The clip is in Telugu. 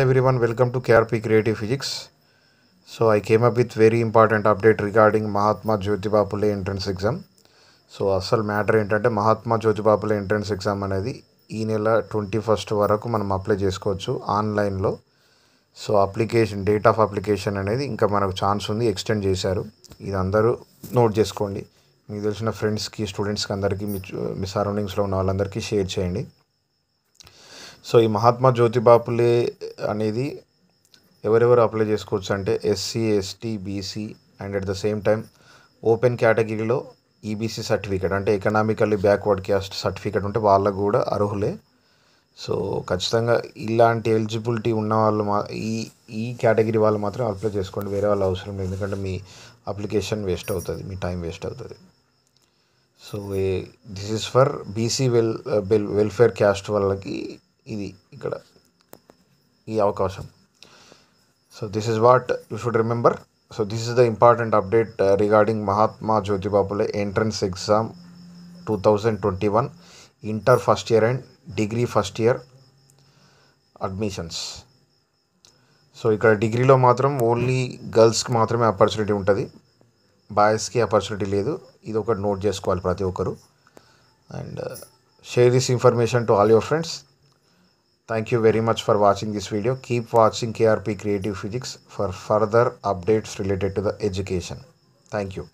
Every everyone welcome to KRP creative physics so I came up with very important update regarding Mahatma Jyotiba Phule entrance exam so అసలు మ్యాటర్ ఏంటంటే మహాత్మా జ్యోతిబాపులే ఎంట్రన్స్ ఎగ్జామ్ అనేది ఈ నెల ట్వంటీ ఫస్ట్ వరకు మనం అప్లై చేసుకోవచ్చు ఆన్లైన్లో so application date of application అనేది ఇంకా మనకు ఛాన్స్ ఉంది ఎక్స్టెండ్ చేశారు ఇది అందరూ నోట్ చేసుకోండి మీకు తెలిసిన ఫ్రెండ్స్కి స్టూడెంట్స్కి అందరికీ మీ మీ సరౌండింగ్స్లో ఉన్న వాళ్ళందరికీ షేర్ చేయండి సో ఈ మహాత్మా జ్యోతిబాపులే అనేది ఎవరెవరు అప్లై చేసుకోవచ్చు అంటే SC ST BC and at the same time open కేటగిరీలో ఈబీసీ సర్టిఫికేట్ అంటే ఎకనామికల్లీ బ్యాక్వర్డ్ క్యాస్ట్ సర్టిఫికేట్ ఉంటే వాళ్ళకు కూడా అర్హులే సో ఖచ్చితంగా ఇలాంటి ఎలిజిబిలిటీ ఉన్న వాళ్ళు మా ఈ ఈ కేటగిరీ వాళ్ళు మాత్రం అప్లై చేసుకోండి వేరే వాళ్ళు అవసరం లేదు ఎందుకంటే మీ అప్లికేషన్ వేస్ట్ అవుతుంది మీ టైం వేస్ట్ అవుతుంది so this is for BC well welfare caste వాళ్ళకి ఇది ఇక్కడ ఈ అవకాశం so this is what you should remember so this is the important update regarding Mahatma Jyotiba Phule entrance exam two thousand twenty one inter first year and degree first year admissions so ఇక్కడ డిగ్రీలో మాత్రం ఓన్లీ గర్ల్స్కి మాత్రమే ఆపర్చునిటీ ఉంటుంది బాయ్స్కి ఆపర్చునిటీ లేదు ఇది ఒకటి నోట్ చేసుకోవాలి ప్రతి ఒక్కరు and share this information to all your friends Thank you very much for watching this video. Keep watching KRP Creative Physics for further updates related to the education. Thank you.